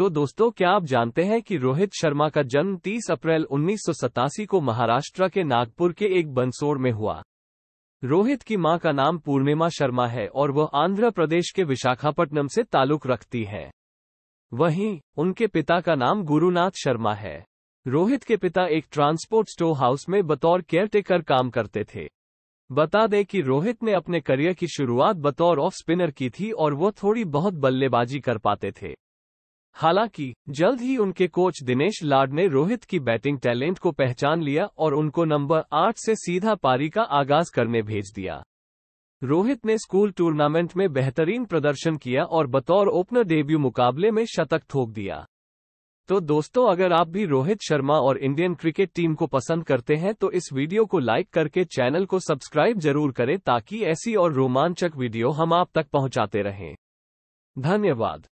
तो दोस्तों क्या आप जानते हैं कि रोहित शर्मा का जन्म 30 अप्रैल उन्नीस को महाराष्ट्र के नागपुर के एक बंसोड़ में हुआ रोहित की मां का नाम पूर्णिमा शर्मा है और वह आंध्र प्रदेश के विशाखापट्टनम से ताल्लुक रखती है वहीं उनके पिता का नाम गुरुनाथ शर्मा है रोहित के पिता एक ट्रांसपोर्ट स्टोर हाउस में बतौर केयरटेकर काम करते थे बता दें कि रोहित ने अपने करियर की शुरुआत बतौर ऑफ स्पिनर की थी और वो थोड़ी बहुत बल्लेबाजी कर पाते थे हालांकि जल्द ही उनके कोच दिनेश लाड ने रोहित की बैटिंग टैलेंट को पहचान लिया और उनको नंबर आठ से सीधा पारी का आगाज करने भेज दिया रोहित ने स्कूल टूर्नामेंट में बेहतरीन प्रदर्शन किया और बतौर ओपनर डेब्यू मुकाबले में शतक थोक दिया तो दोस्तों अगर आप भी रोहित शर्मा और इंडियन क्रिकेट टीम को पसंद करते हैं तो इस वीडियो को लाइक करके चैनल को सब्सक्राइब जरूर करें ताकि ऐसी और रोमांचक वीडियो हम आप तक पहुंचाते रहें धन्यवाद